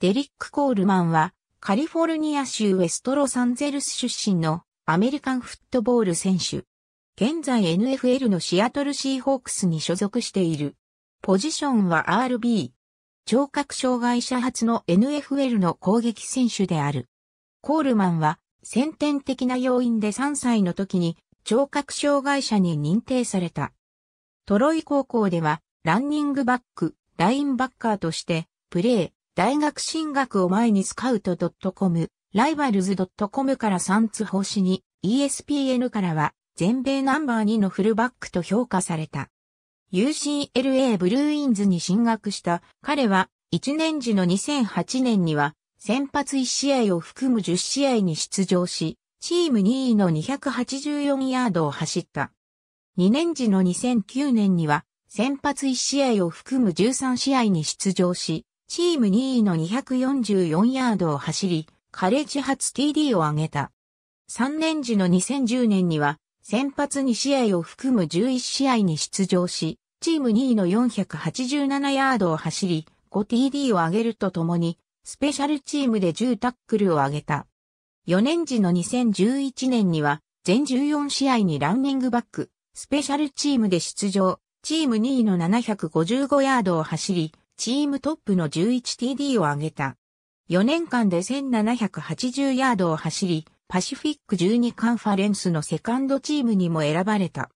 デリック・コールマンは、カリフォルニア州ウェストロサンゼルス出身のアメリカンフットボール選手。現在 NFL のシアトルシーホークスに所属している。ポジションは RB。聴覚障害者初の NFL の攻撃選手である。コールマンは先天的な要因で3歳の時に聴覚障害者に認定された。トロイ高校ではランニングバック、ラインバッカーとしてプレー、大学進学を前にスカウト .com、ライバルズ .com から3つ星に、ESPN からは、全米ナンバー2のフルバックと評価された。UCLA ブルーインズに進学した彼は1年時の2008年には先発1試合を含む10試合に出場し、チーム2位の284ヤードを走った。2年時の2009年には先発1試合を含む13試合に出場し、チーム2位の244ヤードを走り、カレッジ初 TD を挙げた。3年時の2010年には、先発2試合を含む11試合に出場し、チーム2位の487ヤードを走り、5TD を上げるとともに、スペシャルチームで10タックルを上げた。4年時の2011年には、全14試合にランニングバック、スペシャルチームで出場、チーム2位の755ヤードを走り、チームトップの 11TD を挙げた。4年間で1780ヤードを走り、パシフィック12カンファレンスのセカンドチームにも選ばれた。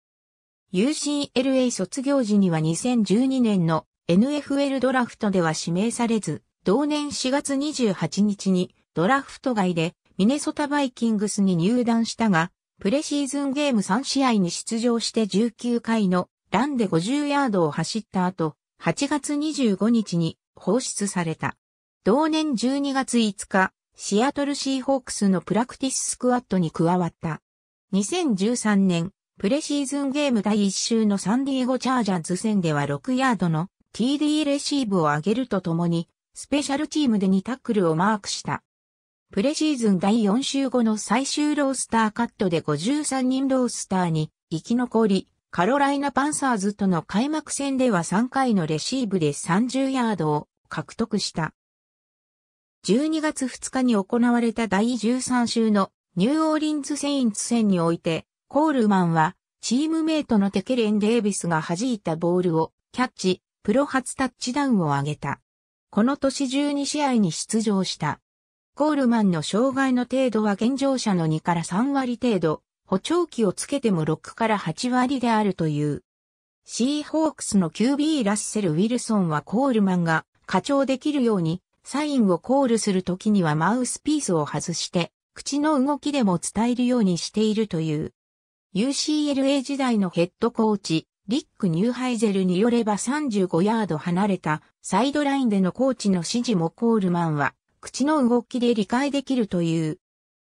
UCLA 卒業時には2012年の NFL ドラフトでは指名されず、同年4月28日にドラフト外でミネソタバイキングスに入団したが、プレシーズンゲーム3試合に出場して19回のランで50ヤードを走った後、8月25日に放出された。同年12月5日、シアトルシーホークスのプラクティススクワットに加わった。2013年、プレシーズンゲーム第1週のサンディエゴチャージャーズ戦では6ヤードの TD レシーブを上げるとともに、スペシャルチームで2タックルをマークした。プレシーズン第4週後の最終ロースターカットで53人ロースターに生き残り、カロライナパンサーズとの開幕戦では3回のレシーブで30ヤードを獲得した。12月2日に行われた第13週のニューオーリンズ・セインツ戦において、コールマンはチームメイトのテケレン・デイビスが弾いたボールをキャッチ、プロ初タッチダウンを挙げた。この年12試合に出場した。コールマンの障害の程度は健常者の2から3割程度、補聴器をつけても6から8割であるという。シーホークスの QB ラッセル・ウィルソンはコールマンが課長できるように、サインをコールするときにはマウスピースを外して、口の動きでも伝えるようにしているという。UCLA 時代のヘッドコーチ、リック・ニューハイゼルによれば35ヤード離れたサイドラインでのコーチの指示もコールマンは口の動きで理解できるという。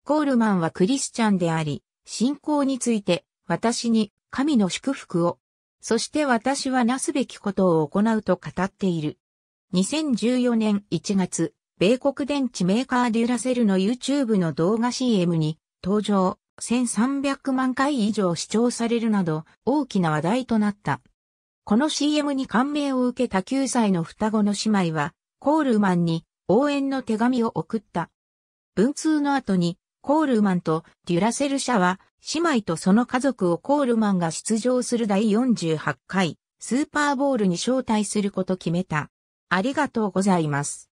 コールマンはクリスチャンであり、信仰について、私に神の祝福を、そして私はなすべきことを行うと語っている。2014年1月、米国電池メーカーデュラセルの YouTube の動画 CM に登場、1300万回以上視聴されるなど大きな話題となった。この CM に感銘を受けた9歳の双子の姉妹は、コールマンに応援の手紙を送った。文通の後にコールマンとデュラセル社は、姉妹とその家族をコールマンが出場する第48回スーパーボールに招待すること決めた。ありがとうございます。